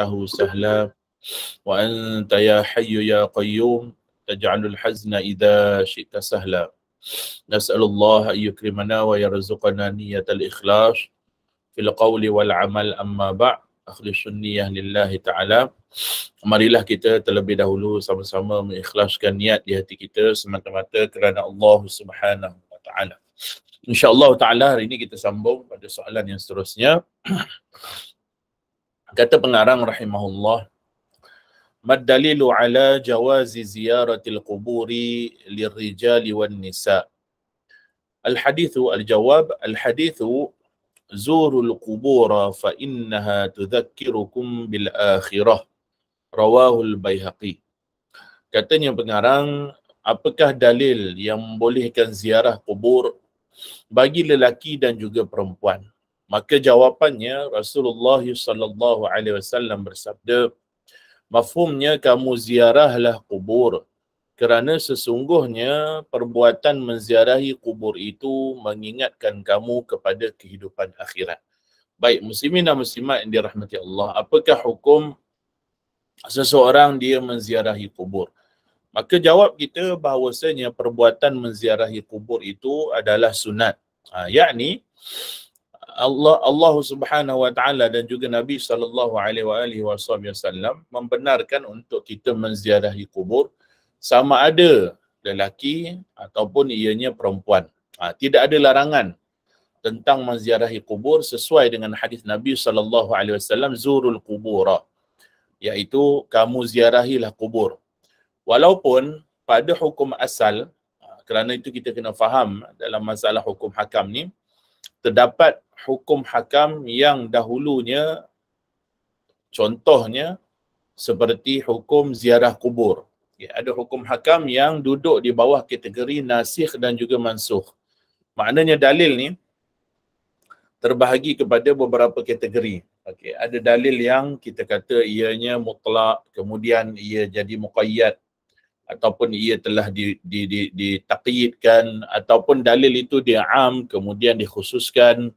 فأنته سهلا وأنت يا حي يا قيوم تجعل الحزن إذا شئت سهلا نسأل الله أن يكرمنا ويرزقنا نية الإخلاص في القول والعمل أما بعد أخلص النية لله تعالى Marilah kita terlebih dahulu sama-sama mengikhlaskan niat di hati kita semata-mata kerana Allah Subhanahu Wa Taala. Insya-Allah Taala hari ini kita sambung pada soalan yang seterusnya. Kata pengarang rahimahullah, Mad dalilu ala jawazi ziyaratil quburi lirrijali wan nisa. Al hadithu al jawab al hadithu zuru al qubur fa innaha tudzakkirukum bil akhirah. Rawahu al Baihaqi. Katanya pengarang apakah dalil yang membolehkan ziarah kubur bagi lelaki dan juga perempuan? Maka jawapannya Rasulullah sallallahu alaihi wasallam bersabda mafhumnya kamu ziarahlah kubur kerana sesungguhnya perbuatan menziarahi kubur itu mengingatkan kamu kepada kehidupan akhirat. Baik muslimin dan muslimat yang dirahmati Allah, apakah hukum seseorang dia menziarahi kubur? Maka jawab kita bahawasanya perbuatan menziarahi kubur itu adalah sunat. Ha, yakni, Allah Allah Subhanahu wa taala dan juga Nabi sallallahu alaihi wasallam membenarkan untuk kita menziarahi kubur sama ada lelaki ataupun ianya perempuan. Ha, tidak ada larangan tentang menziarahi kubur sesuai dengan hadis Nabi sallallahu alaihi wasallam zurul kubura iaitu kamu ziarahilah kubur. Walaupun pada hukum asal ha, kerana itu kita kena faham dalam masalah hukum hakam ni terdapat hukum hakam yang dahulunya contohnya seperti hukum ziarah kubur. Ya, ada hukum hakam yang duduk di bawah kategori nasikh dan juga mansuh. Maknanya dalil ni terbahagi kepada beberapa kategori. Okay, ada dalil yang kita kata ianya mutlak, kemudian ia jadi muqayyad ataupun ia telah di, di, di, ditakyidkan ataupun dalil itu dia am, kemudian dikhususkan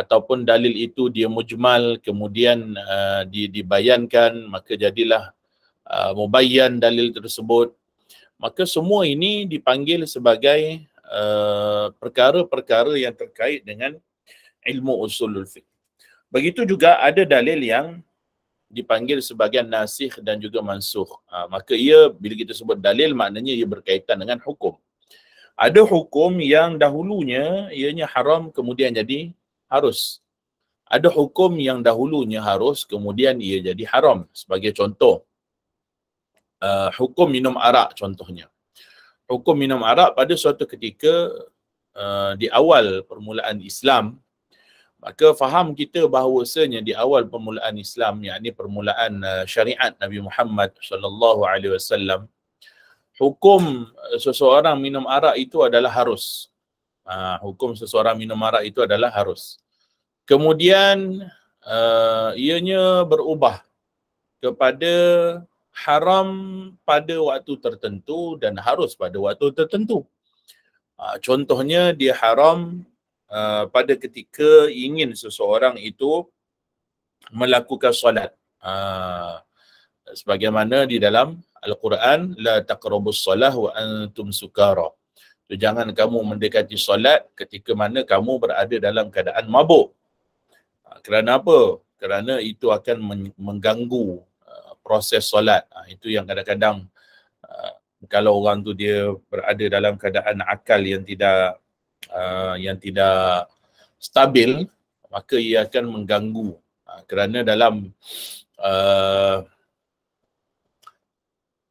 ataupun dalil itu dia mujmal kemudian uh, di, dibayankan maka jadilah uh, mubayan dalil tersebut maka semua ini dipanggil sebagai uh, perkara-perkara yang terkait dengan ilmu usulul fiqh begitu juga ada dalil yang dipanggil sebagai nasikh dan juga mansukh uh, maka ia bila kita sebut dalil maknanya ia berkaitan dengan hukum ada hukum yang dahulunya ianya haram kemudian jadi harus. Ada hukum yang dahulunya harus, kemudian ia jadi haram. Sebagai contoh, uh, hukum minum arak contohnya. Hukum minum arak pada suatu ketika, uh, di awal permulaan Islam, maka faham kita bahawasanya di awal permulaan Islam, yakni permulaan uh, syariat Nabi Muhammad sallallahu alaihi wasallam, hukum uh, seseorang minum arak itu adalah harus. Uh, hukum seseorang minum arak itu adalah harus. Kemudian uh, ianya berubah kepada haram pada waktu tertentu dan harus pada waktu tertentu. Uh, contohnya dia haram uh, pada ketika ingin seseorang itu melakukan solat. Uh, sebagaimana di dalam Al-Quran لا taqrabus الصلاة wa antum Jangan kamu mendekati solat ketika mana kamu berada dalam keadaan mabuk kerana apa? Kerana itu akan mengganggu uh, proses solat. Uh, itu yang kadang-kadang uh, kalau orang tu dia berada dalam keadaan akal yang tidak uh, yang tidak stabil, maka ia akan mengganggu. Uh, kerana dalam uh,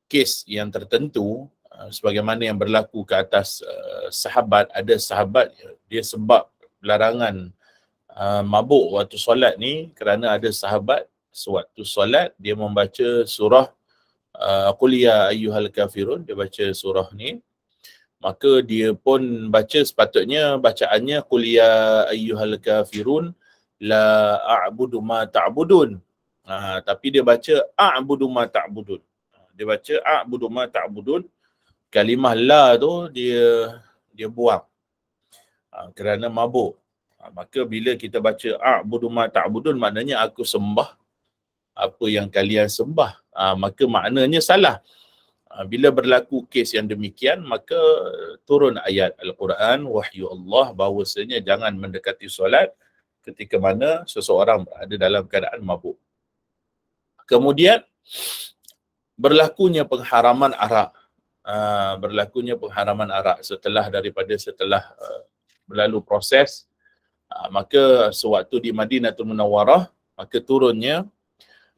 kes yang tertentu uh, sebagaimana yang berlaku ke atas uh, sahabat ada sahabat dia sebab larangan Ah, mabuk waktu solat ni kerana ada sahabat sewaktu solat dia membaca surah uh, qul ya ayyuhal kafirun dia baca surah ni maka dia pun baca sepatutnya bacaannya qul ya ayyuhal kafirun la a'budu ma ta'budun ha, tapi dia baca a'budu ma ta'budun dia baca a'budu ma ta'budun kalimah la tu dia dia buang ha, kerana mabuk Ah, maka bila kita baca a'budu ma ta'budun maknanya aku sembah apa yang kalian sembah ha, maka maknanya salah ha, bila berlaku kes yang demikian maka turun ayat al-Quran wahyu Allah bahawasanya jangan mendekati solat ketika mana seseorang berada dalam keadaan mabuk kemudian berlakunya pengharaman arak ha, berlakunya pengharaman arak setelah daripada setelah uh, berlalu proses Ah, maka sewaktu di Madinatul Munawwarah maka turunnya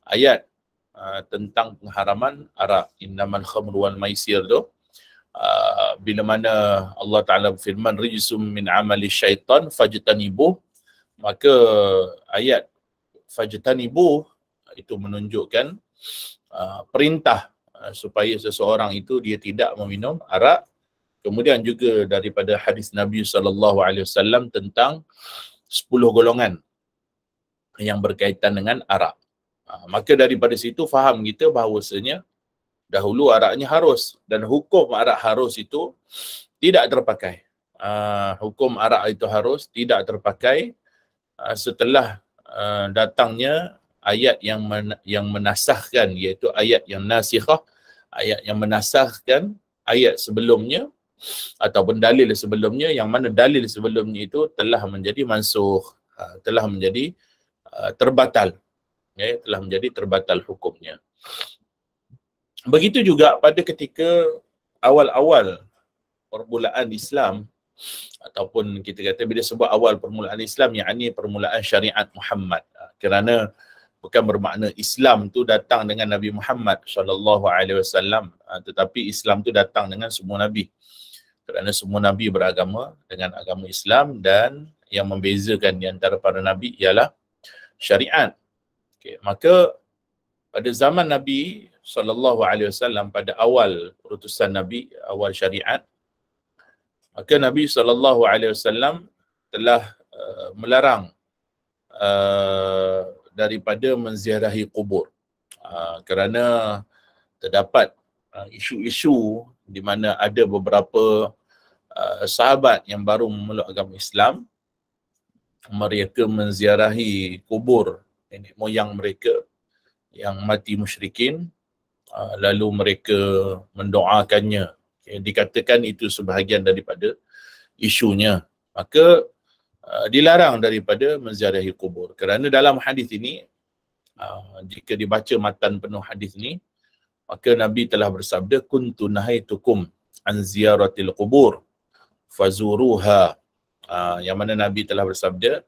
ayat uh, tentang pengharaman arak innamal khamru wal maisir tu uh, bila mana Allah Taala berfirman rijsum min amali syaitan fajtanibu maka ayat fajtanibu itu menunjukkan uh, perintah uh, supaya seseorang itu dia tidak meminum arak Kemudian juga daripada hadis Nabi SAW tentang 10 golongan yang berkaitan dengan arak. Ha, maka daripada situ faham kita bahawasanya dahulu araknya harus dan hukum arak harus itu tidak terpakai. Uh, hukum arak itu harus tidak terpakai uh, setelah uh, datangnya ayat yang men- yang menasahkan iaitu ayat yang nasikhah ayat yang menasahkan ayat sebelumnya ataupun dalil sebelumnya yang mana dalil sebelumnya itu telah menjadi mansuh ha, telah menjadi ha, terbatal ya telah menjadi terbatal hukumnya begitu juga pada ketika awal-awal permulaan Islam ataupun kita kata bila sebut awal permulaan Islam yang ini permulaan syariat Muhammad ha, kerana bukan bermakna Islam tu datang dengan Nabi Muhammad sallallahu alaihi wasallam tetapi Islam tu datang dengan semua nabi kerana semua nabi beragama dengan agama Islam dan yang membezakan di antara para nabi ialah syariat. Okey, maka pada zaman nabi saw pada awal perutusan nabi, awal syariat maka nabi saw telah uh, melarang uh, daripada menziarahi kubur. Uh, kerana terdapat uh, isu-isu di mana ada beberapa uh, sahabat yang baru memeluk agama Islam mereka menziarahi kubur nenek moyang mereka yang mati musyrikin uh, lalu mereka mendoakannya okay, dikatakan itu sebahagian daripada isunya maka uh, dilarang daripada menziarahi kubur kerana dalam hadis ini uh, jika dibaca matan penuh hadis ini maka Nabi telah bersabda kuntu nahaitukum an ziyaratil qubur fazuruha ah, yang mana Nabi telah bersabda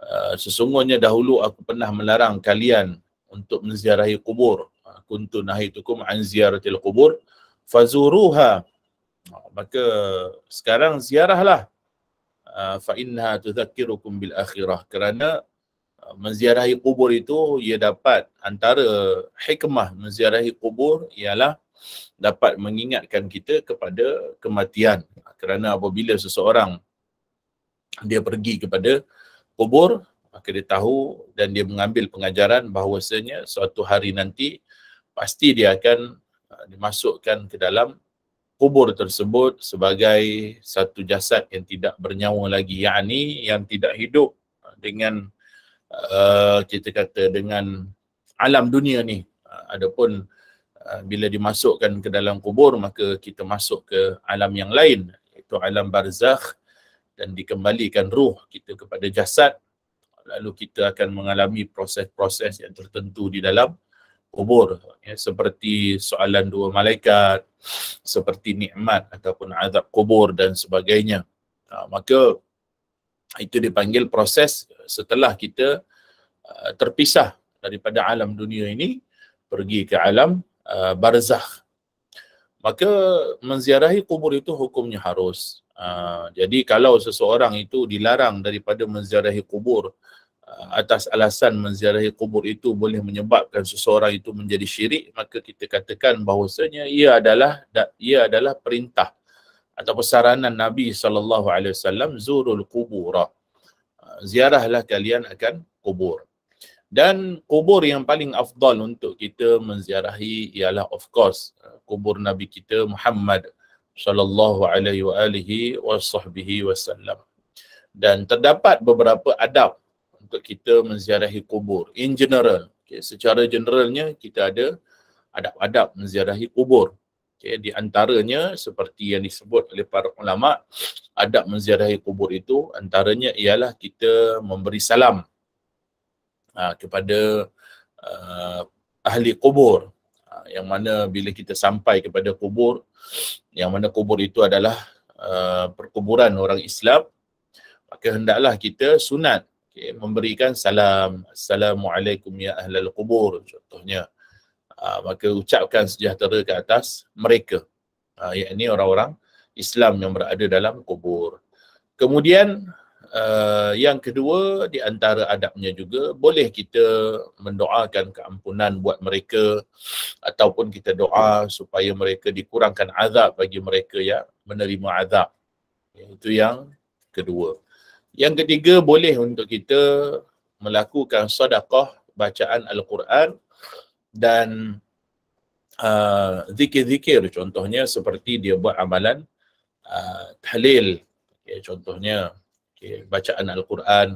ah, sesungguhnya dahulu aku pernah melarang kalian untuk menziarahi kubur ah, kuntu nahaitukum an ziyaratil qubur fazuruha maka sekarang ziarahlah fa inna tuzakirukum bil akhirah kerana menziarahi kubur itu ia dapat antara hikmah menziarahi kubur ialah dapat mengingatkan kita kepada kematian kerana apabila seseorang dia pergi kepada kubur maka dia tahu dan dia mengambil pengajaran bahawasanya suatu hari nanti pasti dia akan uh, dimasukkan ke dalam kubur tersebut sebagai satu jasad yang tidak bernyawa lagi yakni yang tidak hidup dengan Uh, kita kata dengan alam dunia ni uh, adapun uh, bila dimasukkan ke dalam kubur maka kita masuk ke alam yang lain iaitu alam barzakh dan dikembalikan ruh kita kepada jasad lalu kita akan mengalami proses-proses yang tertentu di dalam kubur ya, seperti soalan dua malaikat seperti nikmat ataupun azab kubur dan sebagainya ha, maka itu dipanggil proses eh, setelah kita uh, terpisah daripada alam dunia ini pergi ke alam uh, barzakh maka menziarahi kubur itu hukumnya harus uh, jadi kalau seseorang itu dilarang daripada menziarahi kubur atas alasan menziarahi kubur itu boleh menyebabkan seseorang itu menjadi syirik maka kita katakan bahawasanya ia adalah ia adalah perintah atau pesaranan Nabi sallallahu alaihi wasallam zurul qubur. Ah, ziarahlah kalian akan kubur. Dan kubur yang paling afdal untuk kita menziarahi ialah of course ah, kubur Nabi kita Muhammad sallallahu alaihi wa alihi wasallam. Dan terdapat beberapa adab untuk kita menziarahi kubur in general. Okay, secara generalnya kita ada adab-adab menziarahi kubur okay, di antaranya seperti yang disebut oleh para ulama adab menziarahi kubur itu antaranya ialah kita memberi salam ha, kepada uh, ahli kubur ha, yang mana bila kita sampai kepada kubur yang mana kubur itu adalah uh, perkuburan orang Islam maka hendaklah kita sunat okay, memberikan salam assalamualaikum ya ahlal kubur contohnya Ah, maka ucapkan sejahtera ke atas mereka uh, ah, yakni orang-orang Islam yang berada dalam kubur kemudian uh, yang kedua di antara adabnya juga boleh kita mendoakan keampunan buat mereka ataupun kita doa supaya mereka dikurangkan azab bagi mereka yang menerima azab itu yang kedua yang ketiga boleh untuk kita melakukan sedekah bacaan al-Quran dan uh, zikir-zikir uh, contohnya seperti dia buat amalan uh, tahlil okay, contohnya okay, bacaan Al-Quran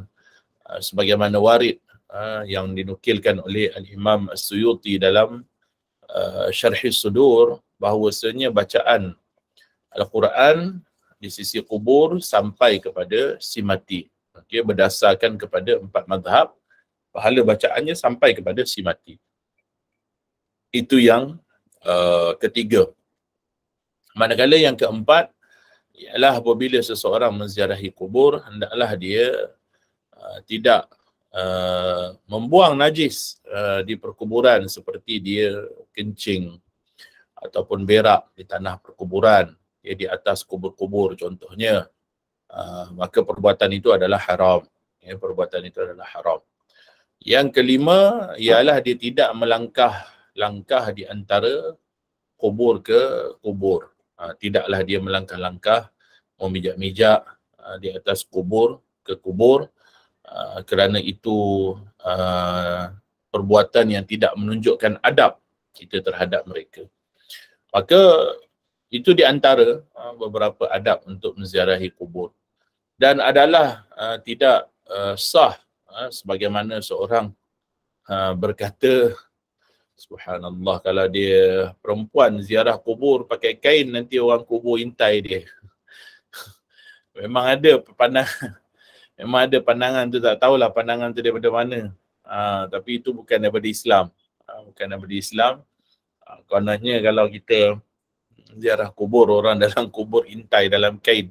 uh, sebagaimana warid uh, yang dinukilkan oleh Al-Imam Suyuti dalam uh, syarhi sudur bahawasanya bacaan Al-Quran di sisi kubur sampai kepada si mati okay, berdasarkan kepada empat madhab pahala bacaannya sampai kepada si mati itu yang uh, ketiga manakala yang keempat ialah apabila seseorang menziarahi kubur hendaklah dia uh, tidak Uh, membuang najis uh, di perkuburan seperti dia kencing ataupun berak di tanah perkuburan ya, di atas kubur-kubur contohnya uh, maka perbuatan itu adalah haram ya, perbuatan itu adalah haram yang kelima ialah dia tidak melangkah langkah di antara kubur ke kubur. Ha, tidaklah dia melangkah-langkah memijak-mijak ha, di atas kubur ke kubur ha, kerana itu ha, perbuatan yang tidak menunjukkan adab kita terhadap mereka. Maka itu di antara ha, beberapa adab untuk menziarahi kubur dan adalah ha, tidak ha, sah ha, sebagaimana seorang ha, berkata Subhanallah kalau dia perempuan ziarah kubur pakai kain nanti orang kubur intai dia. Memang ada pandang Memang ada pandangan tu tak tahulah pandangan tu daripada mana. Ha, tapi itu bukan daripada Islam. Ha, bukan daripada Islam. Ha, kononnya kalau kita ziarah kubur orang dalam kubur intai dalam kain.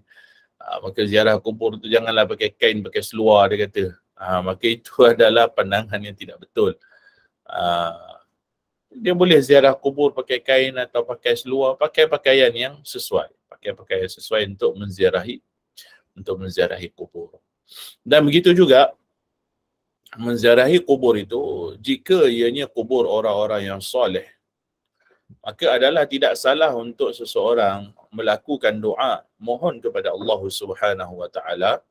Ha, maka ziarah kubur tu janganlah pakai kain pakai seluar dia kata. Ha, maka itu adalah pandangan yang tidak betul. Ha, dia boleh ziarah kubur pakai kain atau pakai seluar, pakai pakaian yang sesuai. Pakai pakaian sesuai untuk menziarahi untuk menziarahi kubur. Dan begitu juga menziarahi kubur itu jika ianya kubur orang-orang yang soleh maka adalah tidak salah untuk seseorang melakukan doa mohon kepada Allah Subhanahu wa taala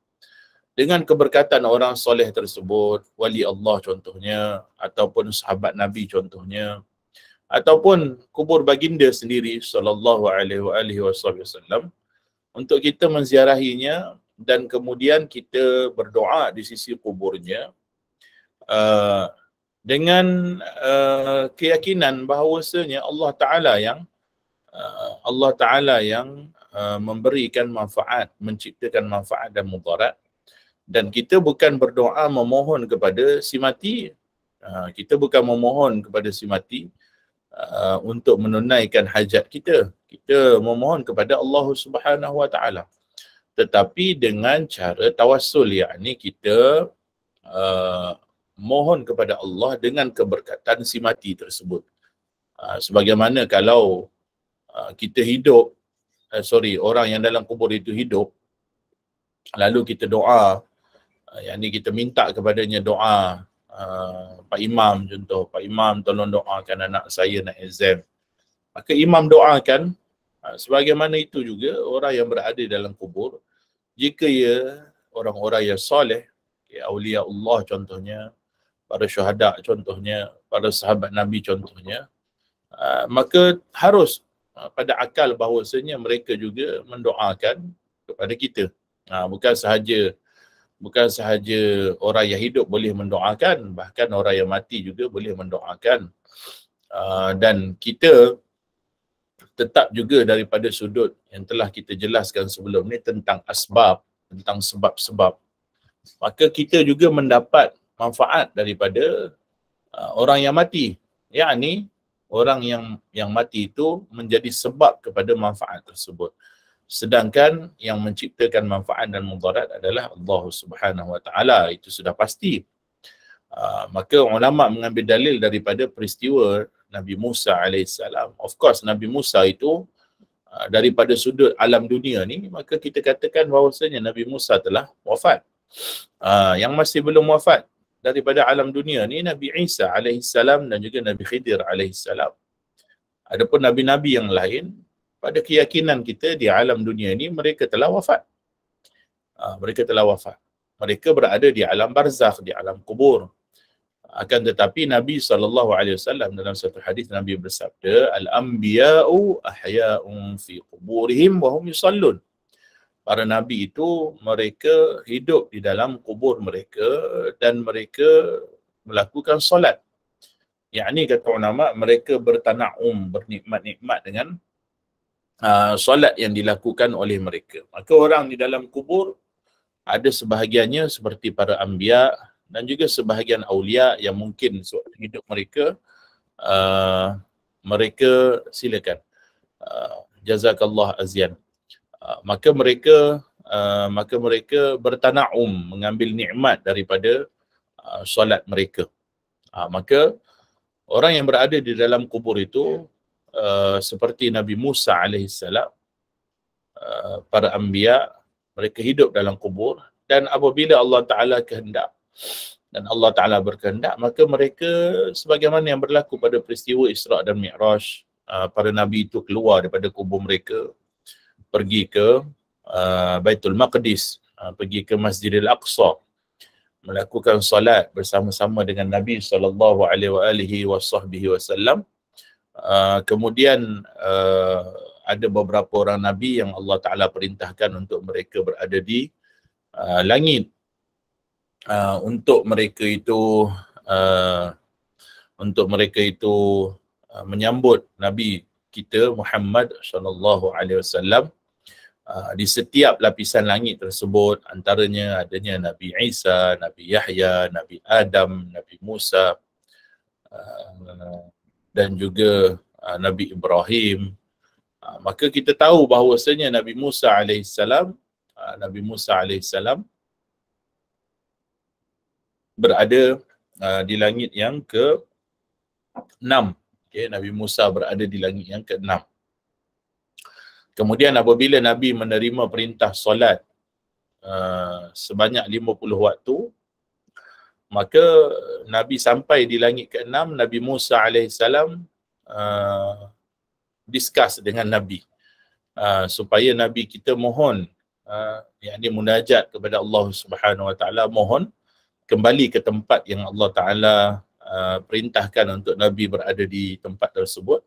dengan keberkatan orang soleh tersebut wali Allah contohnya ataupun sahabat nabi contohnya ataupun kubur baginda sendiri sallallahu alaihi wasallam untuk kita menziarahinya dan kemudian kita berdoa di sisi kuburnya uh, dengan uh, keyakinan bahawasanya Allah taala yang uh, Allah taala yang uh, memberikan manfaat menciptakan manfaat dan mudarat dan kita bukan berdoa memohon kepada si mati uh, kita bukan memohon kepada si mati Uh, untuk menunaikan hajat kita. Kita memohon kepada Allah Subhanahu Wa Taala. Tetapi dengan cara tawassul yakni kita uh, mohon kepada Allah dengan keberkatan si mati tersebut. Uh, sebagaimana kalau uh, kita hidup uh, sorry orang yang dalam kubur itu hidup lalu kita doa uh, yakni kita minta kepadanya doa Ah, Pak Imam contoh, Pak Imam tolong doakan anak saya nak exam. Maka Imam doakan, uh, sebagaimana itu juga orang yang berada dalam kubur, jika ia orang-orang yang soleh, ya Aulia Allah contohnya, para syuhada contohnya, para sahabat Nabi contohnya, uh, maka harus pada akal bahawasanya mereka juga mendoakan kepada kita. Uh, bukan sahaja bukan sahaja orang yang hidup boleh mendoakan bahkan orang yang mati juga boleh mendoakan uh, dan kita tetap juga daripada sudut yang telah kita jelaskan sebelum ni tentang asbab tentang sebab-sebab maka kita juga mendapat manfaat daripada uh, orang yang mati yakni orang yang yang mati itu menjadi sebab kepada manfaat tersebut sedangkan yang menciptakan manfaat dan mudarat adalah Allah Subhanahu Wa Taala itu sudah pasti uh, maka ulama mengambil dalil daripada peristiwa Nabi Musa alaihissalam of course Nabi Musa itu uh, daripada sudut alam dunia ni maka kita katakan bahawasanya Nabi Musa telah wafat uh, yang masih belum wafat daripada alam dunia ni Nabi Isa alaihissalam dan juga Nabi Khidir alaihissalam adapun nabi-nabi yang lain pada keyakinan kita di alam dunia ini mereka telah wafat. Ha, mereka telah wafat. Mereka berada di alam barzakh, di alam kubur. Akan tetapi Nabi SAW dalam satu hadis Nabi bersabda Al-Anbiya'u ahya'un fi kuburihim wahum yusallun Para Nabi itu mereka hidup di dalam kubur mereka dan mereka melakukan solat. Yang ini kata ulama mereka bertanak um bernikmat-nikmat dengan Uh, solat yang dilakukan oleh mereka. Maka orang di dalam kubur ada sebahagiannya seperti para ambia dan juga sebahagian aulia yang mungkin sewaktu hidup mereka uh, mereka silakan uh, jazakallah azian uh, maka mereka uh, maka mereka bertanaum mengambil nikmat daripada uh, solat mereka uh, maka orang yang berada di dalam kubur itu uh, seperti Nabi Musa alaihissalam uh, eh, para anbiya mereka hidup dalam kubur dan apabila Allah Taala kehendak dan Allah Taala berkehendak maka mereka sebagaimana yang berlaku pada peristiwa Isra dan Mi'raj uh, para nabi itu keluar daripada kubur mereka pergi ke uh, Baitul Maqdis uh, pergi ke Masjidil Aqsa melakukan solat bersama-sama dengan Nabi sallallahu alaihi wa alihi wasallam Uh, kemudian uh, ada beberapa orang nabi yang Allah Taala perintahkan untuk mereka berada di uh, langit uh, untuk mereka itu uh, untuk mereka itu uh, menyambut nabi kita Muhammad sallallahu alaihi wasallam uh, di setiap lapisan langit tersebut antaranya adanya Nabi Isa, Nabi Yahya, Nabi Adam, Nabi Musa uh, dan juga uh, Nabi Ibrahim uh, maka kita tahu bahawasanya Nabi Musa alaihissalam uh, Nabi Musa alaihissalam berada uh, di langit yang ke enam. okay, Nabi Musa berada di langit yang ke enam. kemudian apabila Nabi menerima perintah solat uh, sebanyak puluh waktu maka Nabi sampai di langit ke-6 Nabi Musa AS uh, discuss dengan Nabi uh, supaya Nabi kita mohon uh, yang ini munajat kepada Allah Subhanahu Wa Taala mohon kembali ke tempat yang Allah Taala uh, perintahkan untuk Nabi berada di tempat tersebut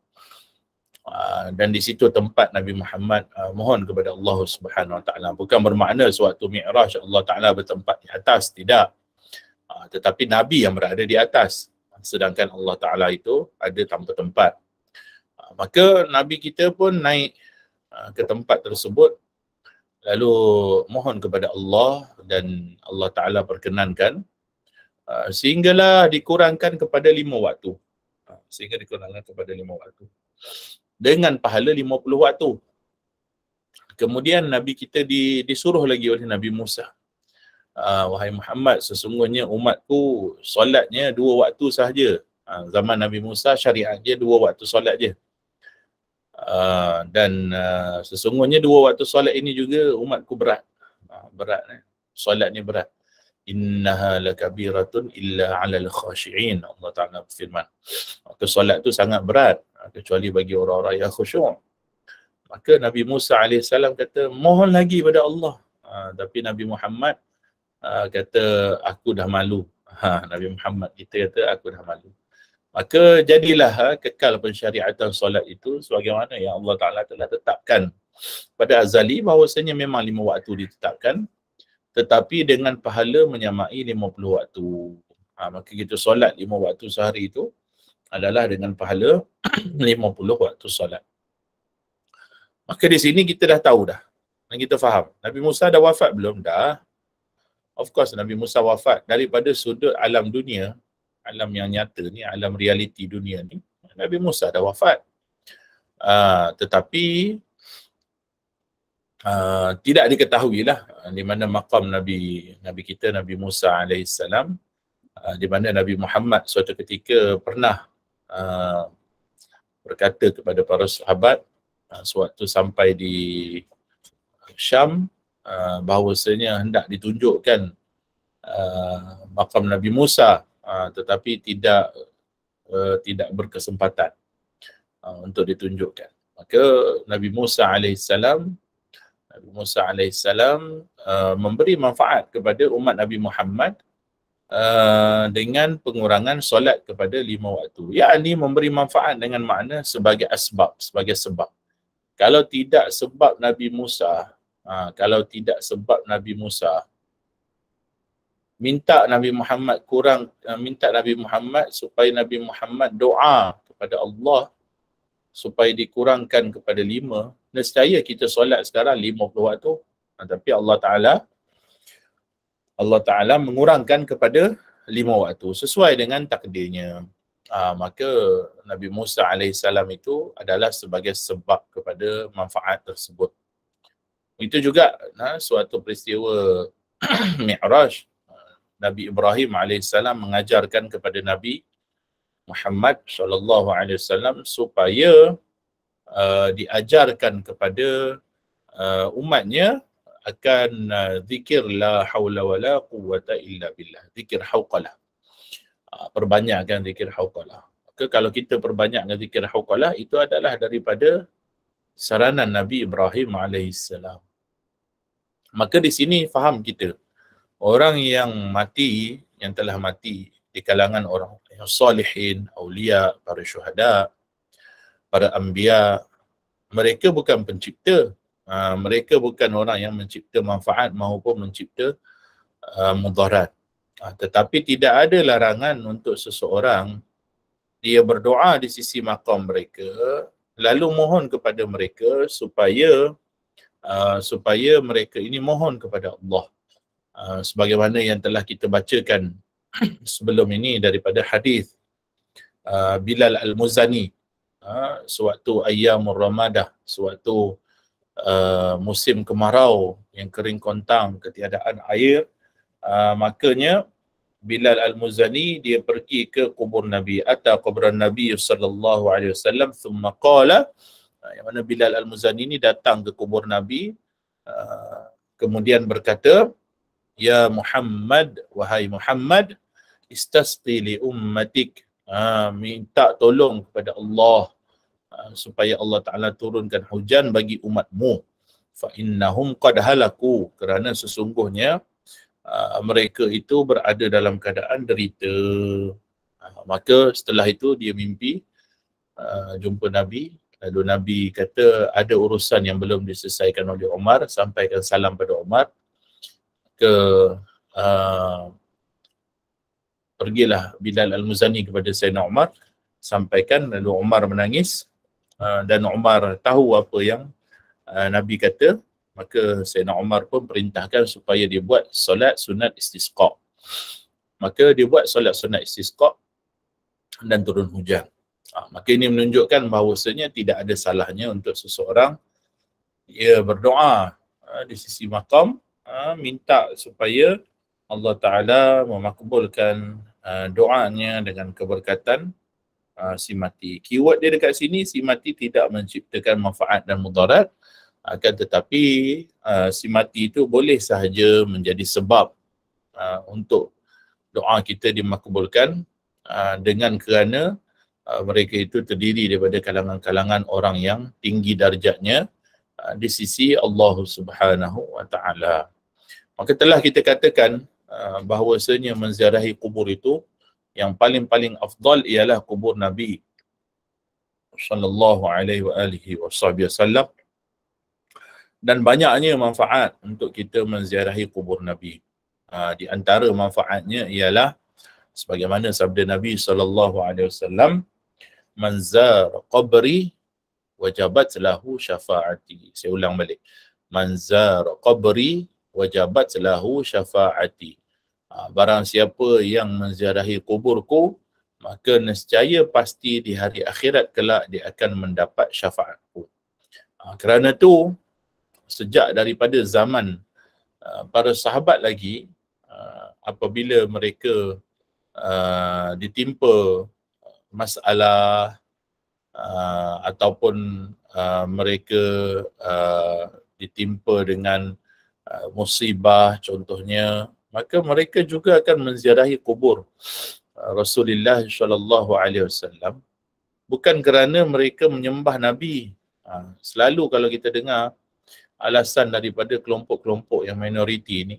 uh, dan di situ tempat Nabi Muhammad uh, mohon kepada Allah Subhanahu Wa Taala bukan bermakna suatu mi'raj Allah Taala bertempat di atas tidak Ah, tetapi Nabi yang berada di atas sedangkan Allah Ta'ala itu ada tanpa tempat ah, maka Nabi kita pun naik ah, ke tempat tersebut lalu mohon kepada Allah dan Allah Ta'ala perkenankan sehinggalah dikurangkan kepada lima waktu sehingga dikurangkan kepada lima waktu dengan pahala lima puluh waktu kemudian Nabi kita disuruh lagi oleh Nabi Musa uh, wahai Muhammad sesungguhnya umatku solatnya dua waktu sahaja. Uh, zaman Nabi Musa syariat dia dua waktu solat je. Uh, dan uh, sesungguhnya dua waktu solat ini juga umatku berat. Uh, berat eh. Solatnya berat. Innaha lakabiratun illa alal khashi'in. Allah Ta'ala berfirman. Waktu solat tu sangat berat. Kecuali bagi orang-orang yang khusyuk. Maka Nabi Musa AS kata, mohon lagi pada Allah. Uh, tapi Nabi Muhammad uh, kata aku dah malu. Ha, Nabi Muhammad kita kata aku dah malu. Maka jadilah ha, kekal pensyariatan solat itu sebagaimana yang Allah Ta'ala telah tetapkan pada azali bahawasanya memang lima waktu ditetapkan tetapi dengan pahala menyamai lima puluh waktu. Ha, maka kita solat lima waktu sehari itu adalah dengan pahala lima puluh waktu solat. Maka di sini kita dah tahu dah. Dan kita faham. Nabi Musa dah wafat belum? Dah. Of course Nabi Musa wafat daripada sudut alam dunia, alam yang nyata ni, alam realiti dunia ni, Nabi Musa dah wafat. Uh, tetapi uh, tidak diketahui lah ah, di mana makam Nabi Nabi kita Nabi Musa alaihissalam uh, di mana Nabi Muhammad suatu ketika pernah uh, berkata kepada para sahabat uh, sewaktu sampai di Syam Ah, bahawasanya hendak ditunjukkan uh, makam Nabi Musa uh, tetapi tidak uh, tidak berkesempatan uh, untuk ditunjukkan maka Nabi Musa alaihissalam Nabi Musa alaihissalam uh, memberi manfaat kepada umat Nabi Muhammad uh, dengan pengurangan solat kepada lima waktu yakni memberi manfaat dengan makna sebagai asbab sebagai sebab kalau tidak sebab Nabi Musa Ha, kalau tidak sebab Nabi Musa minta Nabi Muhammad kurang eh, minta Nabi Muhammad supaya Nabi Muhammad doa kepada Allah supaya dikurangkan kepada lima nescaya kita solat sekarang lima puluh waktu ha, tapi Allah Ta'ala Allah Ta'ala mengurangkan kepada lima waktu sesuai dengan takdirnya ha, maka Nabi Musa AS itu adalah sebagai sebab kepada manfaat tersebut itu juga nah, ha, suatu peristiwa Mi'raj. Nabi Ibrahim AS mengajarkan kepada Nabi Muhammad sallallahu alaihi wasallam supaya uh, diajarkan kepada uh, umatnya akan uh, zikir la haula wala quwata illa billah zikir hauqalah uh, perbanyakkan zikir hauqalah maka kalau kita perbanyakkan zikir hauqalah itu adalah daripada saranan Nabi Ibrahim AS. Maka di sini faham kita, orang yang mati, yang telah mati di kalangan orang yang salihin, awliya, para syuhada, para ambiya, mereka bukan pencipta. Ha, mereka bukan orang yang mencipta manfaat maupun mencipta ha, mudarat. Ha, tetapi tidak ada larangan untuk seseorang dia berdoa di sisi makam mereka lalu mohon kepada mereka supaya uh, supaya mereka ini mohon kepada Allah uh, sebagaimana yang telah kita bacakan sebelum ini daripada hadis uh, Bilal Al-Muzani uh, sewaktu ayyamur ramadah sewaktu uh, musim kemarau yang kering kontang ketiadaan air uh, makanya Bilal Al-Muzani dia pergi ke kubur Nabi atau kubur Nabi sallallahu alaihi wasallam thumma qala ah, yang mana Bilal Al-Muzani ni datang ke kubur Nabi ah, kemudian berkata ya Muhammad wahai Muhammad istasqi li ummatik ah, minta tolong kepada Allah supaya Allah Taala turunkan hujan bagi umatmu fa innahum qad halaku kerana sesungguhnya Ah, mereka itu berada dalam keadaan derita. Uh, maka setelah itu dia mimpi uh, jumpa Nabi. Lalu Nabi kata ada urusan yang belum diselesaikan oleh Omar. Sampaikan salam pada Omar. Ke uh, pergilah Bilal Al-Muzani kepada Sayyidina Omar. Sampaikan lalu Omar menangis. Uh, dan Omar tahu apa yang uh, Nabi kata maka Sayyidina Umar pun perintahkan supaya dia buat solat sunat istisqa. Maka dia buat solat sunat istisqa dan turun hujan. Ha, maka ini menunjukkan bahawasanya tidak ada salahnya untuk seseorang ia berdoa ha, di sisi makam ha, minta supaya Allah Ta'ala memakbulkan ha, doanya dengan keberkatan ha, si mati. Keyword dia dekat sini, si mati tidak menciptakan manfaat dan mudarat akan tetapi uh, si mati itu boleh sahaja menjadi sebab uh, untuk doa kita dimakbulkan uh, dengan kerana uh, mereka itu terdiri daripada kalangan-kalangan orang yang tinggi darjatnya uh, di sisi Allah Subhanahu wa taala. Maka telah kita katakan uh, bahawasanya menziarahi kubur itu yang paling-paling afdal ialah kubur Nabi sallallahu alaihi wa alihi wasallam dan banyaknya manfaat untuk kita menziarahi kubur Nabi. Ha, di antara manfaatnya ialah sebagaimana sabda Nabi sallallahu alaihi wasallam man zara qabri wajabat lahu syafaati. Saya ulang balik. Man zara qabri wajabat lahu syafaati. Ha, barang siapa yang menziarahi kuburku maka nescaya pasti di hari akhirat kelak dia akan mendapat syafaatku. Ha, kerana tu sejak daripada zaman uh, para sahabat lagi uh, apabila mereka uh, ditimpa masalah uh, ataupun uh, mereka uh, ditimpa dengan uh, musibah contohnya maka mereka juga akan menziarahi kubur uh, Rasulullah sallallahu alaihi wasallam bukan kerana mereka menyembah nabi uh, selalu kalau kita dengar alasan daripada kelompok-kelompok yang minoriti ni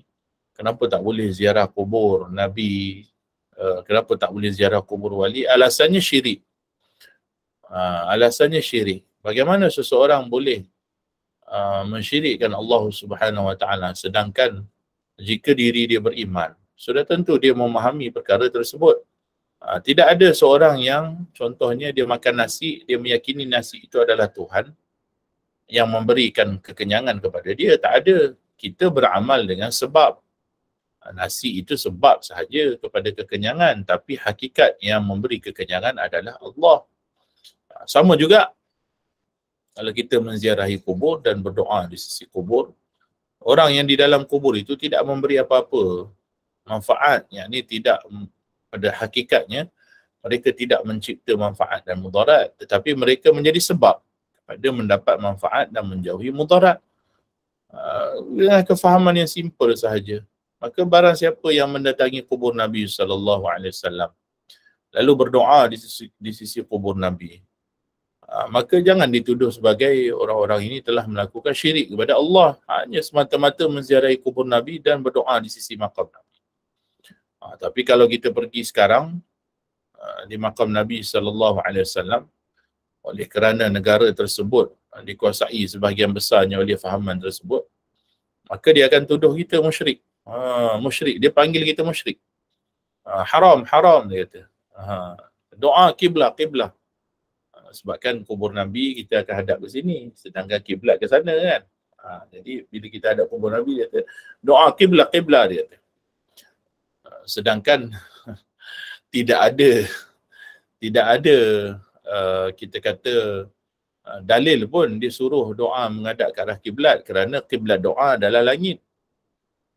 kenapa tak boleh ziarah kubur Nabi, uh, kenapa tak boleh ziarah kubur wali, alasannya syirik. Uh, alasannya syirik. Bagaimana seseorang boleh uh, mensyirikkan Allah Subhanahu Wa Taala sedangkan jika diri dia beriman, sudah tentu dia memahami perkara tersebut. Uh, tidak ada seorang yang contohnya dia makan nasi, dia meyakini nasi itu adalah Tuhan, yang memberikan kekenyangan kepada dia tak ada kita beramal dengan sebab nasi itu sebab sahaja kepada kekenyangan tapi hakikat yang memberi kekenyangan adalah Allah sama juga kalau kita menziarahi kubur dan berdoa di sisi kubur orang yang di dalam kubur itu tidak memberi apa-apa manfaat yang ini tidak pada hakikatnya mereka tidak mencipta manfaat dan mudarat tetapi mereka menjadi sebab pada mendapat manfaat dan menjauhi mudarat. Ah, dengan kefahaman yang simple sahaja. Maka barang siapa yang mendatangi kubur Nabi SAW lalu berdoa di sisi, di sisi kubur Nabi, ah, maka jangan dituduh sebagai orang-orang ini telah melakukan syirik kepada Allah. Hanya semata-mata menziarahi kubur Nabi dan berdoa di sisi makam Nabi. Ah, tapi kalau kita pergi sekarang, di makam Nabi sallallahu alaihi wasallam oleh kerana negara tersebut ah, dikuasai sebahagian besarnya oleh fahaman tersebut maka dia akan tuduh kita musyrik ha musyrik dia panggil kita musyrik ha, haram haram dia kata ha doa kiblat kiblat ha, sebabkan kubur nabi kita akan hadap ke sini sedangkan kiblat ke sana kan ha jadi bila kita hadap kubur nabi dia kata doa kiblat kiblat dia kata ha, sedangkan tidak ada tidak ada Uh, kita kata uh, dalil pun disuruh doa menghadap ke arah kiblat kerana kiblat doa adalah langit.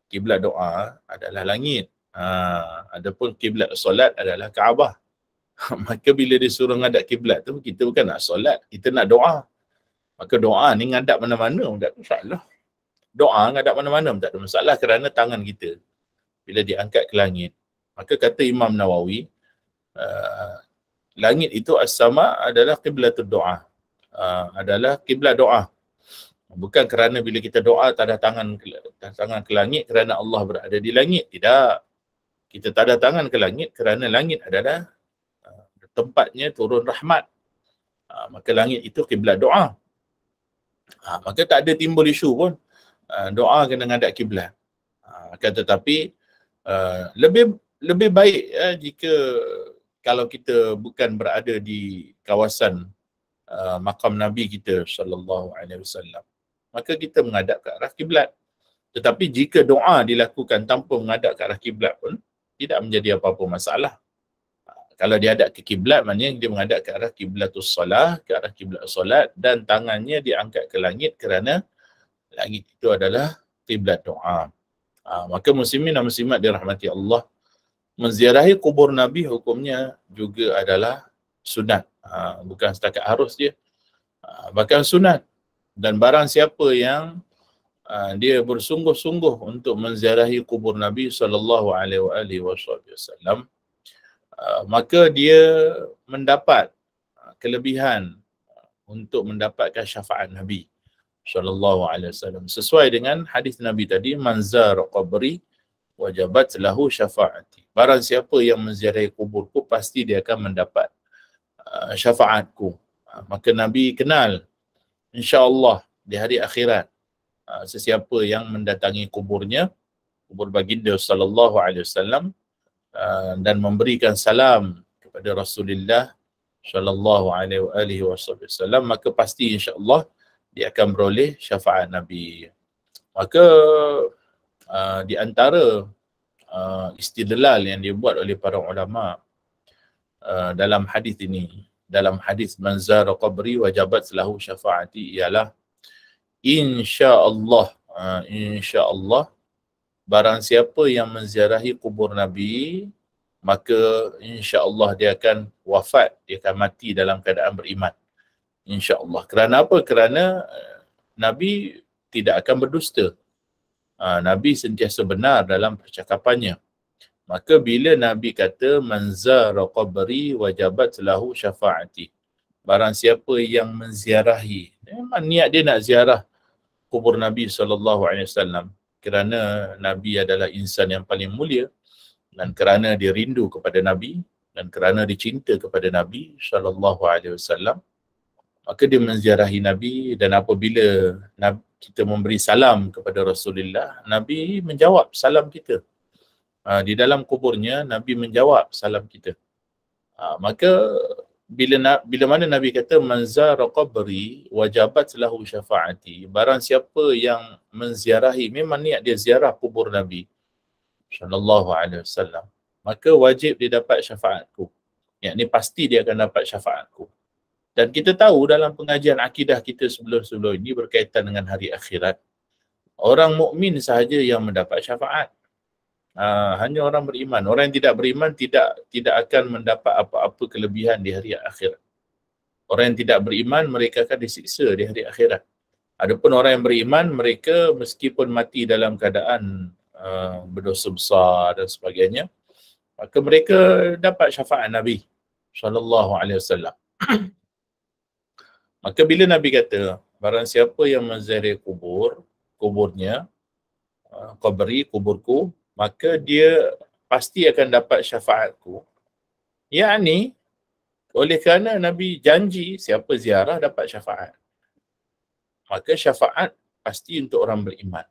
Kiblat doa adalah langit. Ha, adapun kiblat solat adalah Kaabah. Maka bila disuruh menghadap kiblat tu kita bukan nak solat, kita nak doa. Maka doa ni ngadap mana-mana pun tak masalah. Doa ngadap mana-mana pun tak ada masalah kerana tangan kita bila diangkat ke langit. Maka kata Imam Nawawi, uh, langit itu as-sama adalah kiblat doa. Uh, ah, adalah kiblat doa. Bukan kerana bila kita doa tanda tangan tanda tangan ke langit kerana Allah berada di langit. Tidak. Kita tanda tangan ke langit kerana langit adalah uh, tempatnya turun rahmat. Uh, maka langit itu kiblat doa. Ha, maka tak ada timbul isu pun uh, doa kena ngadap kiblat. Ha, akan tetapi uh, lebih lebih baik uh, jika kalau kita bukan berada di kawasan uh, makam Nabi kita sallallahu alaihi wasallam maka kita menghadap ke arah kiblat tetapi jika doa dilakukan tanpa menghadap ke arah kiblat pun tidak menjadi apa-apa masalah uh, kalau dia ada ke kiblat maknanya dia menghadap ke arah kiblatus solah ke arah kiblat solat dan tangannya diangkat ke langit kerana langit itu adalah kiblat doa ha, maka muslimin dan muslimat dirahmati Allah menziarahi kubur Nabi hukumnya juga adalah sunat. Ha, bukan setakat harus dia. Ha, bahkan sunat. Dan barang siapa yang ha, dia bersungguh-sungguh untuk menziarahi kubur Nabi saw, alaihi ha, maka dia mendapat ha, kelebihan untuk mendapatkan syafaat Nabi saw. sesuai dengan hadis Nabi tadi manzar qabri wajabat lahu syafaati barang siapa yang menziarahi kuburku pasti dia akan mendapat uh, syafaatku uh, maka nabi kenal insya Allah di hari akhirat uh, sesiapa yang mendatangi kuburnya kubur baginda sallallahu alaihi wasallam uh, dan memberikan salam kepada Rasulullah sallallahu alaihi wasallam maka pasti insya Allah dia akan beroleh syafaat nabi maka uh, di antara uh, istidlal yang dibuat oleh para ulama uh, dalam hadis ini dalam hadis man zara qabri wajabat lahu syafaati ialah insyaallah uh, insyaallah barang siapa yang menziarahi kubur nabi maka insyaallah dia akan wafat dia akan mati dalam keadaan beriman insyaallah kerana apa kerana uh, nabi tidak akan berdusta uh, Ah, Nabi sentiasa benar dalam percakapannya. Maka bila Nabi kata manzara qabri wajabat lahu syafaati. Barang siapa yang menziarahi, memang niat dia nak ziarah kubur Nabi sallallahu alaihi wasallam kerana Nabi adalah insan yang paling mulia dan kerana dia rindu kepada Nabi dan kerana dicinta kepada Nabi sallallahu alaihi wasallam maka dia menziarahi Nabi dan apabila Nabi, kita memberi salam kepada Rasulullah, Nabi menjawab salam kita. Ha, di dalam kuburnya, Nabi menjawab salam kita. Ha, maka bila na, bila mana Nabi kata manza raqabri wajabat lahu syafaati barang siapa yang menziarahi memang niat dia ziarah kubur Nabi shallallahu alaihi wasallam maka wajib dia dapat syafaatku ni pasti dia akan dapat syafaatku dan kita tahu dalam pengajian akidah kita sebelum-sebelum ini berkaitan dengan hari akhirat. Orang mukmin sahaja yang mendapat syafaat. Ha, hanya orang beriman. Orang yang tidak beriman tidak tidak akan mendapat apa-apa kelebihan di hari akhirat. Orang yang tidak beriman mereka akan disiksa di hari akhirat. Adapun orang yang beriman mereka meskipun mati dalam keadaan uh, berdosa besar dan sebagainya maka mereka dapat syafaat Nabi sallallahu alaihi wasallam. Maka bila Nabi kata, barang siapa yang menzahir kubur, kuburnya, kuberi, ah, kuburku, maka dia pasti akan dapat syafaatku. Yang ni, oleh kerana Nabi janji siapa ziarah dapat syafaat. Maka syafaat pasti untuk orang beriman.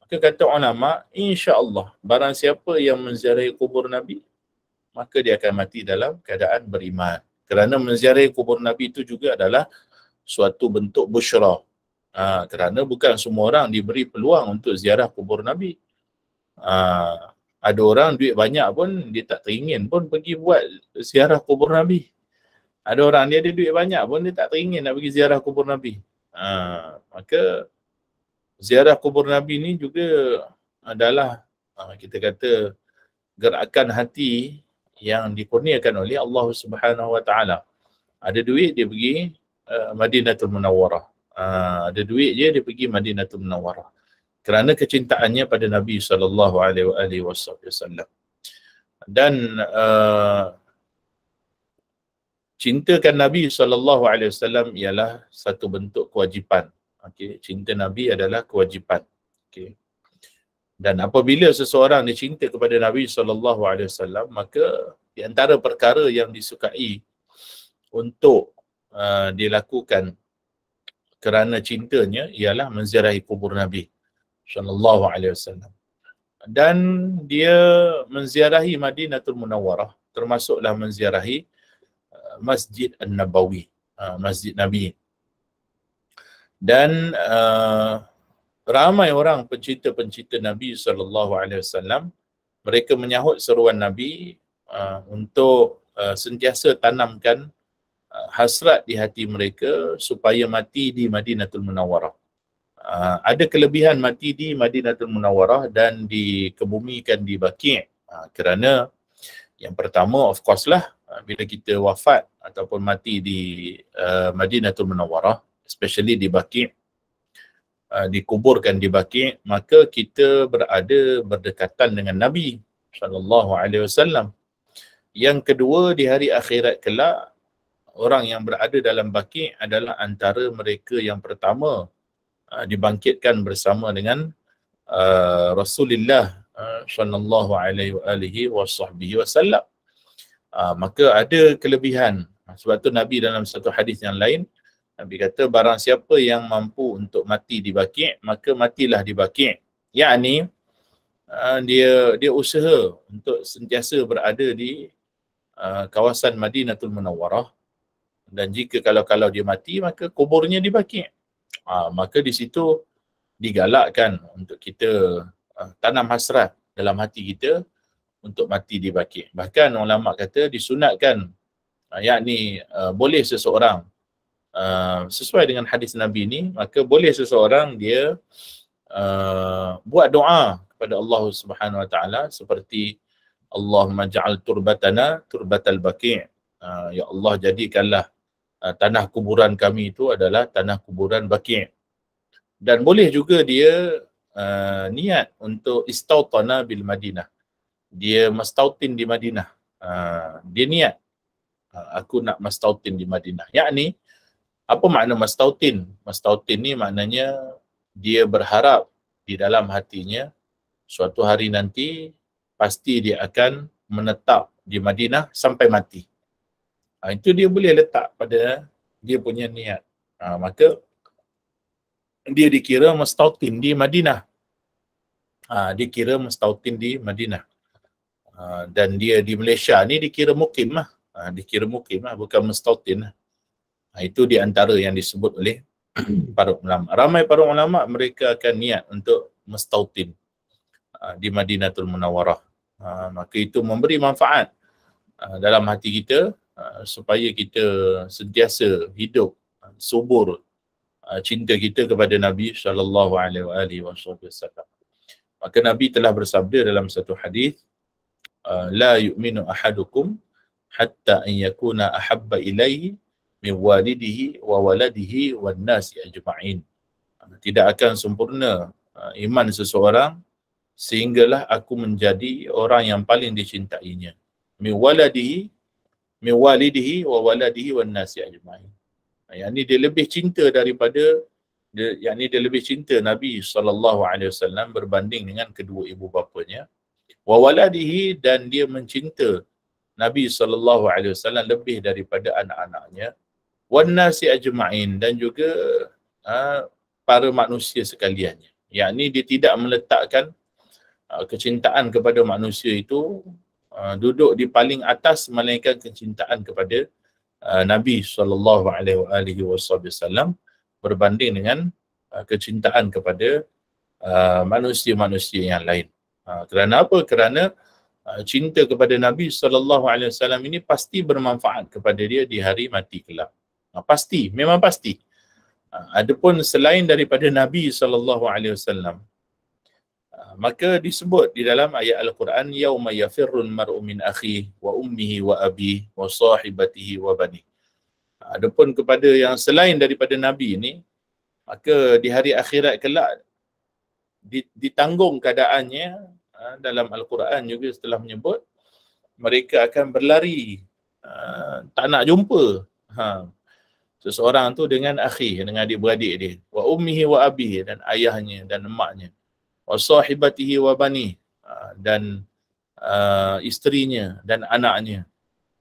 Maka kata ulama, insya-Allah barang siapa yang menziarahi kubur Nabi, maka dia akan mati dalam keadaan beriman. Kerana menziarahi kubur Nabi itu juga adalah suatu bentuk busyrah. Ha, kerana bukan semua orang diberi peluang untuk ziarah kubur Nabi. Ha, ada orang duit banyak pun dia tak teringin pun pergi buat ziarah kubur Nabi. Ada orang dia ada duit banyak pun dia tak teringin nak pergi ziarah kubur Nabi. Ha, maka ziarah kubur Nabi ni juga adalah ha, kita kata gerakan hati yang dikurniakan oleh Allah Subhanahu Wa Taala. Ada duit dia pergi Eh, Madinatul Munawwarah. Ah, ada duit je dia pergi Madinatul Munawwarah. Kerana kecintaannya pada Nabi sallallahu alaihi wasallam. Dan ah, cintakan Nabi sallallahu alaihi wasallam ialah satu bentuk kewajipan. Okey, cinta Nabi adalah kewajipan. Okey. Dan apabila seseorang dicinta kepada Nabi sallallahu alaihi wasallam maka di antara perkara yang disukai untuk uh, dia lakukan kerana cintanya ialah menziarahi kubur Nabi sallallahu alaihi wasallam. Dan dia menziarahi Madinatul Munawwarah termasuklah menziarahi uh, Masjid An-Nabawi, uh, Masjid Nabi. Dan uh, ramai orang pencinta-pencinta Nabi sallallahu alaihi wasallam mereka menyahut seruan Nabi uh, untuk uh, sentiasa tanamkan Ah, hasrat di hati mereka supaya mati di Madinatul Munawwarah. Ah, ada kelebihan mati di Madinatul Munawwarah dan dikebumikan di Baqi' ah, kerana yang pertama of course lah bila kita wafat ataupun mati di Madinatul Munawwarah especially di Baqi' dikuburkan di Baqi' maka kita berada berdekatan dengan Nabi sallallahu alaihi wasallam. Yang kedua di hari akhirat kelak orang yang berada dalam baki adalah antara mereka yang pertama uh, dibangkitkan bersama dengan uh, Rasulullah uh, sallallahu alaihi wa alihi wasahbihi wasallam uh, maka ada kelebihan sebab tu nabi dalam satu hadis yang lain nabi kata barang siapa yang mampu untuk mati di baki maka matilah di baki yakni uh, dia dia usaha untuk sentiasa berada di uh, kawasan Madinatul Munawwarah dan jika kalau-kalau dia mati maka kuburnya dibakir. Ha, ah, maka di situ digalakkan untuk kita uh, tanam hasrat dalam hati kita untuk mati dibakir. Bahkan ulama kata disunatkan uh, yakni uh, boleh seseorang uh, sesuai dengan hadis Nabi ini maka boleh seseorang dia uh, buat doa kepada Allah Subhanahu Wa Taala seperti Allahumma ja'al turbatana turbatal baki' uh, ya Allah jadikanlah Ah, tanah kuburan kami itu adalah tanah kuburan Baqi. Dan boleh juga dia uh, niat untuk istautana bil Madinah. Dia mastautin di Madinah. Uh, dia niat uh, aku nak mastautin di Madinah. Yakni apa makna mastautin? Mastautin ni maknanya dia berharap di dalam hatinya suatu hari nanti pasti dia akan menetap di Madinah sampai mati. Uh, ha, itu dia boleh letak pada dia punya niat ha, maka dia dikira mustautin di Madinah ha, dikira mustautin di Madinah ha, dan dia di Malaysia ni dikira mukim lah ha, dikira mukim lah bukan mustautin lah ha, itu di antara yang disebut oleh para ulama ramai para ulama mereka akan niat untuk mustautin ha, di Madinatul Munawarah. Ha, maka itu memberi manfaat ha, dalam hati kita Ah, supaya kita sentiasa hidup ah, subur ah, cinta kita kepada Nabi sallallahu alaihi wasallam. Maka Nabi telah bersabda dalam satu hadis la yu'minu ahadukum hatta an yakuna ahabba ilaihi min walidihi wa waladihi wan nasi ajma'in. Tidak akan sempurna iman seseorang sehinggalah aku menjadi orang yang paling dicintainya. Min waladihi min walidihi wa waladihi wan nasi ajma'in. Ha, yang ni dia lebih cinta daripada dia, yang ni dia lebih cinta Nabi SAW berbanding dengan kedua ibu bapanya. Wa waladihi dan dia mencinta Nabi SAW lebih daripada anak-anaknya. Wan nasi ajma'in dan juga ha, para manusia sekaliannya. Yang ni dia tidak meletakkan ha, kecintaan kepada manusia itu Uh, duduk di paling atas melainkan kecintaan kepada uh, Nabi sallallahu alaihi wasallam berbanding dengan uh, kecintaan kepada uh, manusia-manusia yang lain. Uh, kerana apa? Kerana uh, cinta kepada Nabi sallallahu alaihi wasallam ini pasti bermanfaat kepada dia di hari mati kelak. Uh, pasti, memang pasti. Uh, adapun selain daripada Nabi sallallahu alaihi wasallam, maka disebut di dalam ayat Al-Quran yauma yafirrun mar'u min akhihi wa ummihi wa abihi wa sahibatihi wa bani". Adapun kepada yang selain daripada nabi ini maka di hari akhirat kelak ditanggung keadaannya ha, dalam Al-Quran juga setelah menyebut mereka akan berlari ha, tak nak jumpa ha seseorang tu dengan akhi dengan adik beradik dia wa ummihi wa abihi dan ayahnya dan emaknya wasahibatihi wa bani ah, dan uh, isterinya dan anaknya.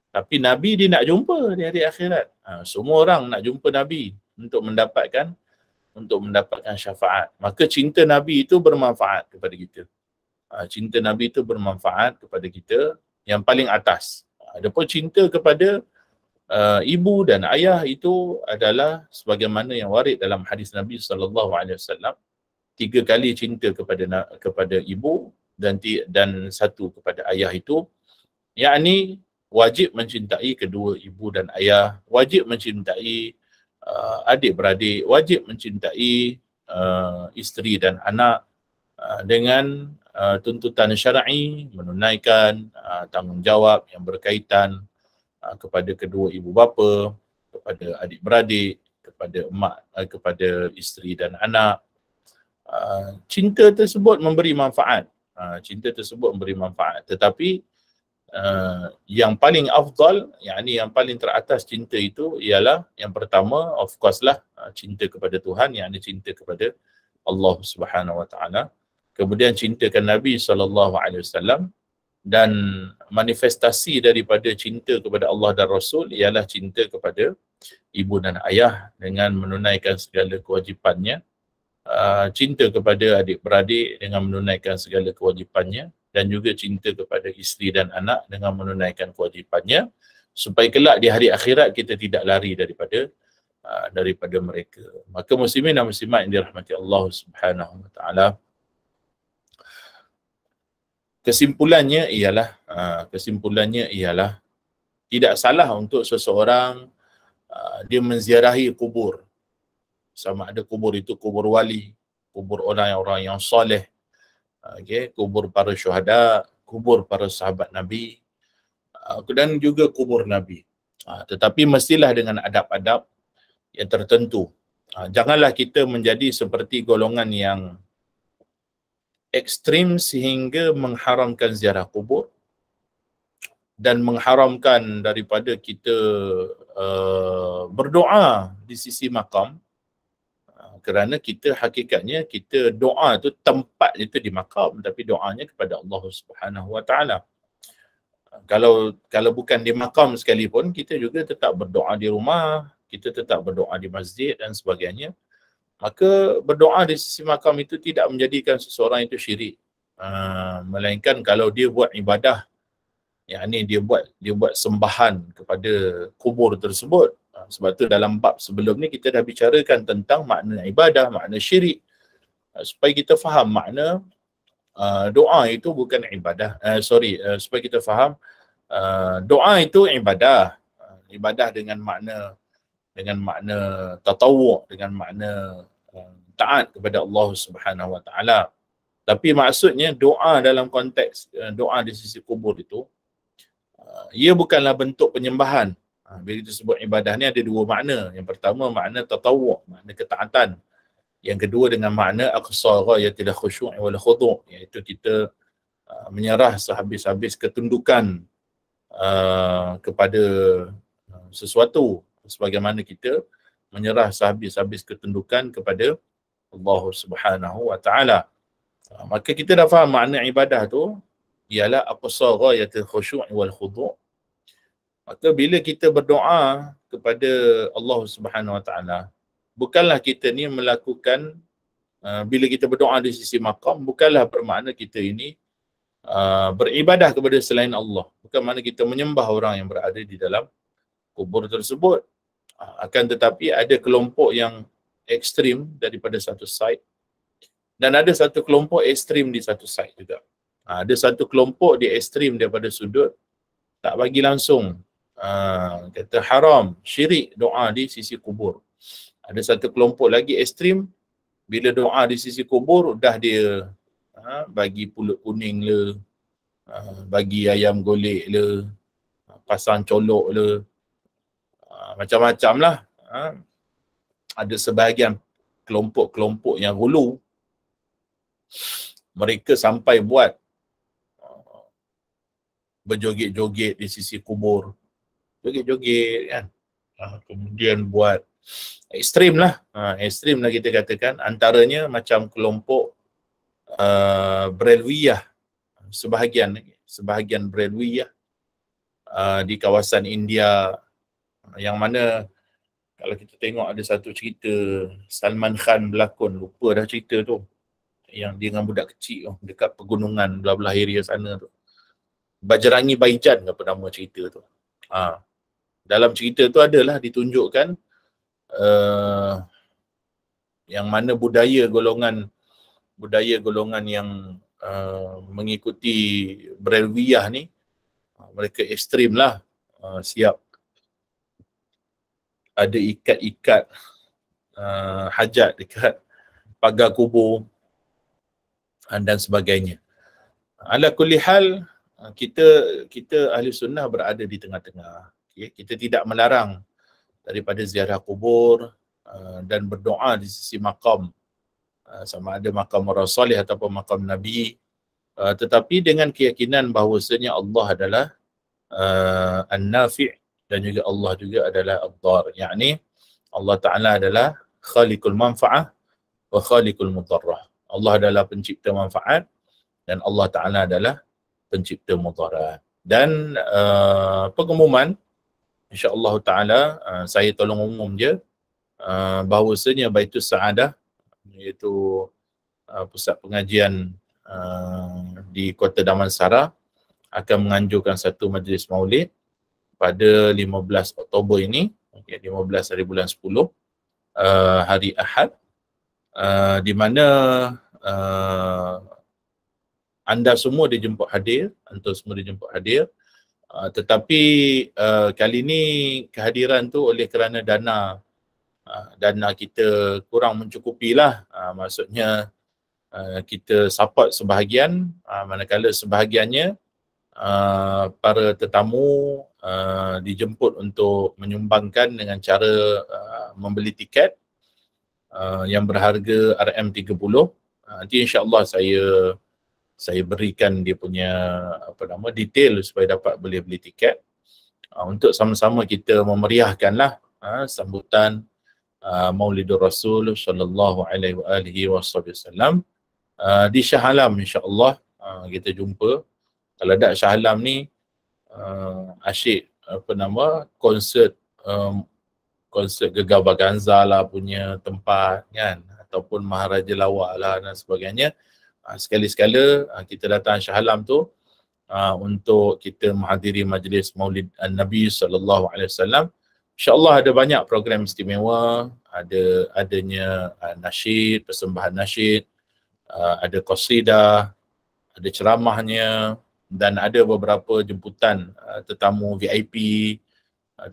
Tapi Nabi dia nak jumpa di hari akhirat. Ha, semua orang nak jumpa Nabi untuk mendapatkan untuk mendapatkan syafaat. Maka cinta Nabi itu bermanfaat kepada kita. Ha, cinta Nabi itu bermanfaat kepada kita yang paling atas. Adapun cinta kepada uh, ibu dan ayah itu adalah sebagaimana yang warid dalam hadis Nabi sallallahu alaihi wasallam tiga kali cinta kepada kepada ibu dan dan satu kepada ayah itu yakni wajib mencintai kedua ibu dan ayah wajib mencintai uh, adik beradik wajib mencintai uh, isteri dan anak uh, dengan uh, tuntutan syar'i menunaikan uh, tanggungjawab yang berkaitan uh, kepada kedua ibu bapa kepada adik beradik kepada emak uh, kepada isteri dan anak Ah, cinta tersebut memberi manfaat. Uh, cinta tersebut memberi manfaat. Tetapi uh, yang paling afdal, ini yang paling teratas cinta itu ialah yang pertama of course lah uh, cinta kepada Tuhan, yang ini cinta kepada Allah Subhanahu Wa Taala. Kemudian cintakan Nabi sallallahu alaihi wasallam dan manifestasi daripada cinta kepada Allah dan Rasul ialah cinta kepada ibu dan ayah dengan menunaikan segala kewajipannya Uh, cinta kepada adik-beradik dengan menunaikan segala kewajipannya dan juga cinta kepada isteri dan anak dengan menunaikan kewajipannya supaya kelak di hari akhirat kita tidak lari daripada uh, daripada mereka. Maka muslimin dan muslimat yang dirahmati Allah Subhanahu Wa Taala kesimpulannya ialah uh, kesimpulannya ialah tidak salah untuk seseorang uh, dia menziarahi kubur sama ada kubur itu kubur wali, kubur orang-orang yang soleh, ah, okay, kubur para syuhada, kubur para sahabat Nabi ah, dan juga kubur Nabi. Ah, tetapi mestilah dengan adab-adab yang tertentu. Janganlah kita menjadi seperti golongan yang ekstrim sehingga mengharamkan ziarah kubur dan mengharamkan daripada kita uh, berdoa di sisi makam kerana kita hakikatnya kita doa tu tempat itu di makam tapi doanya kepada Allah Subhanahu Wa Taala. Kalau kalau bukan di makam sekalipun kita juga tetap berdoa di rumah, kita tetap berdoa di masjid dan sebagainya. Maka berdoa di sisi makam itu tidak menjadikan seseorang itu syirik. Uh, melainkan kalau dia buat ibadah yang ini dia buat dia buat sembahan kepada kubur tersebut Ah, sebab tu dalam bab sebelum ni kita dah bicarakan tentang makna ibadah, makna syirik ah, supaya kita faham makna uh, doa itu bukan ibadah. Uh, sorry, uh, supaya kita faham uh, doa itu ibadah. Uh, ibadah dengan makna dengan makna tatawuk, dengan makna uh, taat kepada Allah Subhanahu Wa Taala. Tapi maksudnya doa dalam konteks uh, doa di sisi kubur itu uh, ia bukanlah bentuk penyembahan Ha, bila disebut ibadah ni ada dua makna. Yang pertama makna tatawwu, makna ketaatan. Yang kedua dengan makna aqsara ya tidak khusyuk wal khudu' iaitu kita uh, menyerah sehabis-habis ketundukan uh, kepada uh, sesuatu sebagaimana kita menyerah sehabis-habis ketundukan kepada Allah Subhanahu wa taala. Uh, maka kita dah faham makna ibadah tu ialah aqsara ya tidak khusyuk wal khudu' Maka bila kita berdoa kepada Allah Subhanahu Wa Taala, bukanlah kita ni melakukan uh, bila kita berdoa di sisi makam, bukanlah bermakna kita ini uh, beribadah kepada selain Allah. Bukan makna kita menyembah orang yang berada di dalam kubur tersebut. Uh, akan tetapi ada kelompok yang ekstrim daripada satu side dan ada satu kelompok ekstrim di satu side juga. Ha, ada satu kelompok dia ekstrim daripada sudut tak bagi langsung Ah, kata haram, syirik doa di sisi kubur. Ada satu kelompok lagi ekstrim, bila doa di sisi kubur, dah dia ha, bagi pulut kuning le, ha, bagi ayam golek le, ha, pasang colok le, ha, macam-macam lah. Ha. Ada sebahagian kelompok-kelompok yang hulu, mereka sampai buat ha, berjoget-joget di sisi kubur joget-joget kan. Uh, kemudian buat ekstrim lah. Uh, ekstrim lah kita katakan. Antaranya macam kelompok uh, ah, Brelwiyah. Sebahagian lagi. Sebahagian Brelwiyah. Uh, ah, di kawasan India yang mana kalau kita tengok ada satu cerita Salman Khan berlakon lupa dah cerita tu yang dia dengan budak kecil oh, dekat pegunungan belah-belah area sana tu Bajrangi Baijan apa nama cerita tu ah ha dalam cerita tu adalah ditunjukkan uh, yang mana budaya golongan budaya golongan yang uh, mengikuti Brelwiyah ni ah, mereka ekstrim lah uh, siap ada ikat-ikat uh, hajat dekat pagar kubur uh, dan sebagainya. Ala kulli hal kita kita ahli sunnah berada di tengah-tengah. Okay. Ya, kita tidak melarang daripada ziarah kubur uh, dan berdoa di sisi makam uh, sama ada makam orang soleh ataupun makam nabi uh, tetapi dengan keyakinan bahawasanya Allah adalah uh, an-nafi' dan juga Allah juga adalah Abdar. dar yakni Allah Taala adalah Khalikul manfaah wa Khalikul mudharrah Allah adalah pencipta manfaat dan Allah Taala adalah pencipta mudharat dan uh, pengumuman insyaAllah ta'ala uh, saya tolong umum dia uh, bahawasanya Baitul Saadah iaitu uh, pusat pengajian uh, di Kota Damansara akan menganjurkan satu majlis maulid pada 15 Oktober ini okay, 15 hari bulan 10 uh, hari Ahad uh, di mana uh, anda semua dijemput hadir, anda semua dijemput hadir Ah, tetapi uh, kali ni kehadiran tu oleh kerana dana uh, dana kita kurang mencukupilah uh, maksudnya uh, kita support sebahagian uh, manakala sebahagiannya uh, para tetamu uh, dijemput untuk menyumbangkan dengan cara uh, membeli tiket uh, yang berharga RM30 uh, nanti insyaallah saya saya berikan dia punya apa nama detail supaya dapat boleh beli tiket uh, untuk sama-sama kita memeriahkanlah uh, sambutan uh, Maulidur Rasul sallallahu alaihi wasallam uh, di Shah Alam insya-Allah uh, kita jumpa kalau tak Shah Alam ni uh, asyik apa nama konsert um, konsert Gegar Baganza lah punya tempat kan ataupun Maharaja Lawak lah dan sebagainya. Ah, sekali-sekala ah, kita datang Shah Alam tu ah, untuk kita menghadiri majlis Maulid Nabi sallallahu alaihi wasallam. Insya-Allah ada banyak program istimewa, ada adanya nasyid, persembahan nasyid, ada qasidah, ada ceramahnya dan ada beberapa jemputan tetamu VIP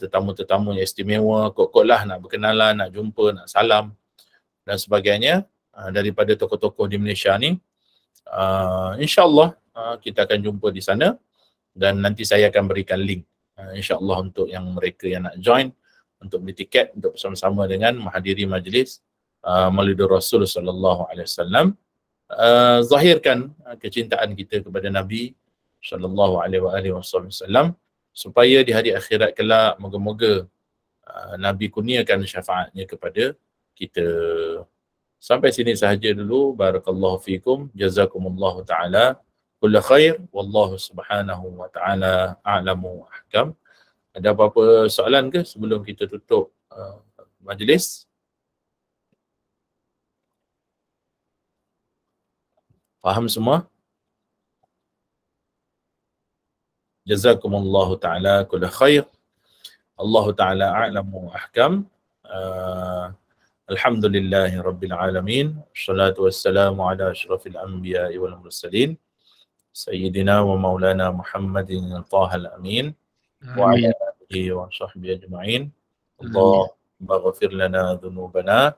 tetamu-tetamu yang istimewa, kok-kok lah nak berkenalan, nak jumpa, nak salam dan sebagainya daripada tokoh-tokoh di Malaysia ni uh, insyaAllah uh, kita akan jumpa di sana dan nanti saya akan berikan link uh, insyaAllah untuk yang mereka yang nak join untuk beli tiket untuk bersama-sama dengan menghadiri majlis uh, Maulidur Rasul sallallahu alaihi wasallam zahirkan uh, kecintaan kita kepada Nabi sallallahu alaihi wasallam supaya di hari akhirat kelak moga-moga uh, Nabi kurniakan syafaatnya kepada kita Sampai sini sahaja dulu. Barakallahu fikum. Jazakumullahu ta'ala. Kula khair. Wallahu subhanahu wa ta'ala. A'lamu wa hakam. Ada apa-apa soalan ke sebelum kita tutup uh, majlis? Faham semua? Jazakumullahu ta'ala kula khair. Allahu ta'ala a'lamu ahkam. Uh, الحمد لله رب العالمين والصلاة والسلام على أشرف الأنبياء والمرسلين سيدنا ومولانا محمد طه الأمين وعلى آله وصحبه أجمعين اللهم اغفر لنا ذنوبنا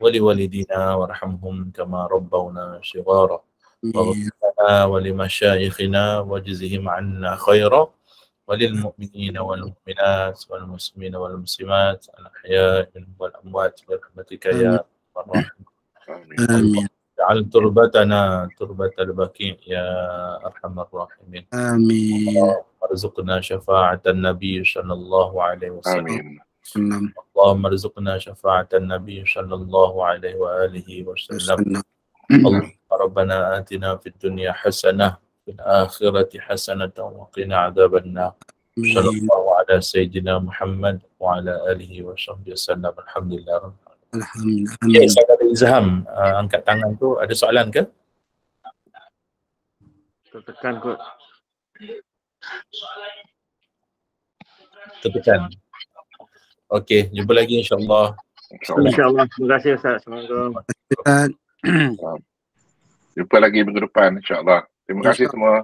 ولوالدينا وارحمهم كما ربونا صغارا واغفر لنا ولمشايخنا واجزهم عنا خيرا وللمؤمنين والمؤمنات والمسلمين والمسلمات الأحياء والأموات برحمتك يا الراحمين آمين اجعل تربتنا تربة البكين يا أرحم الراحمين آمين ارزقنا شفاعة النبي صلى الله عليه وسلم آمين اللهم ارزقنا شفاعة النبي صلى الله عليه وآله وسلم اللهم ربنا آتنا في الدنيا حسنة الآخرة حسنة وقنا عذاب النار صلى الله على سيدنا محمد وعلى آله وصحبه وسلم الحمد لله رب العالمين Alhamdulillah. Ya, saya ada Izham uh, angkat tangan tu. Ada soalan ke? Tertekan kot. Tertekan. Okey, jumpa lagi insyaAllah. InsyaAllah. Terima kasih Ustaz. Assalamualaikum. Jumpa lagi minggu depan insyaAllah. Terima ya, kasih semua.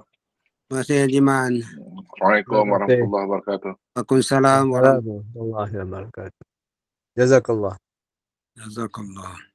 Terima kasih Jiman. Assalamualaikum warahmatullahi wabarakatuh. Waalaikumsalam warahmatullahi wabarakatuh. Jazakallah. Jazakallah.